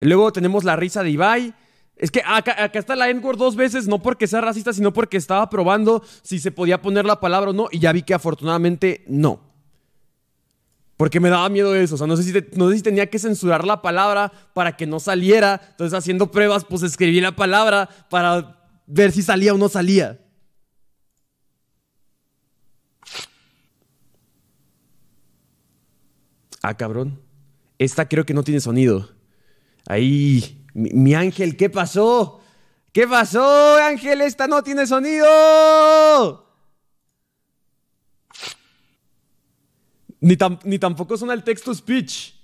Luego tenemos la risa de Ibai. Es que acá, está la n dos veces, no porque sea racista, sino porque estaba probando si se podía poner la palabra o no, y ya vi que afortunadamente no. Porque me daba miedo eso, o sea, no sé si tenía que censurar la palabra para que no saliera. Entonces, haciendo pruebas, pues escribí la palabra para ver si salía o no salía. Ah, cabrón. Esta creo que no tiene sonido. Ay, mi, ángel, ¿qué pasó? ¿Qué pasó, Ángel? Esta no tiene sonido. Ni, ni tampoco suena el texto speech.